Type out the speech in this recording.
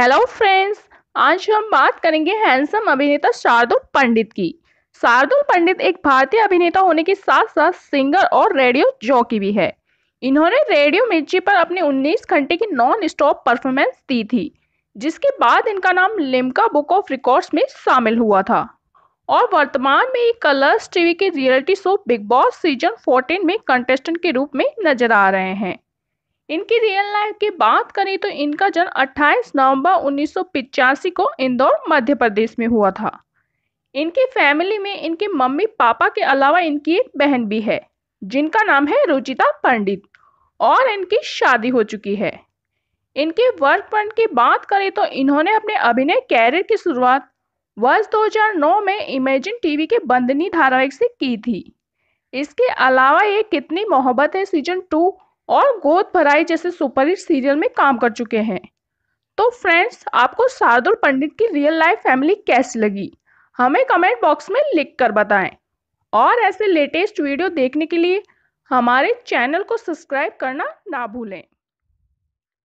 hello friends आज हम बात करेंगे हैंडसम अभिनेता शार्दुल पंडित की शार्दुल पंडित एक भारतीय अभिनेता होने के साथ साथ सिंगर और रेडियो जॉकी भी है इन्होंने रेडियो मिर्ची पर अपने 19 घंटे की नॉन स्टॉप परफॉर्मेंस दी थी जिसके बाद इनका नाम लिम्का बुक ऑफ रिकॉर्ड्स में शामिल हुआ था और वर्तमान में ये कलर्स टीवी के reality show Bigg Boss season 14 में कंटेस्टेंट के रूप में नजर आ रहे हैं इनकी रियल लाइफ की बात करें तो इनका जन्म 28 नवंबर उन्नीस को इंदौर मध्य प्रदेश में हुआ था इनकी फैमिली में इनके मम्मी पापा के अलावा इनकी एक बहन भी है जिनका नाम है रुचिता पंडित और इनकी शादी हो चुकी है इनके वर्क फ्रंट की बात करें तो इन्होंने अपने अभिनय कैरियर की शुरुआत वर्ष 2009 में इमेजिन टीवी के बंदनी धारावाहिक से की थी इसके अलावा ये कितनी मोहब्बत है सीजन टू और गोद भराई जैसे सुपरहिट सीरियल में काम कर चुके हैं तो फ्रेंड्स आपको शार्दुल पंडित की रियल लाइफ फैमिली कैसी लगी हमें कमेंट बॉक्स में लिख कर बताएं और ऐसे लेटेस्ट वीडियो देखने के लिए हमारे चैनल को सब्सक्राइब करना ना भूलें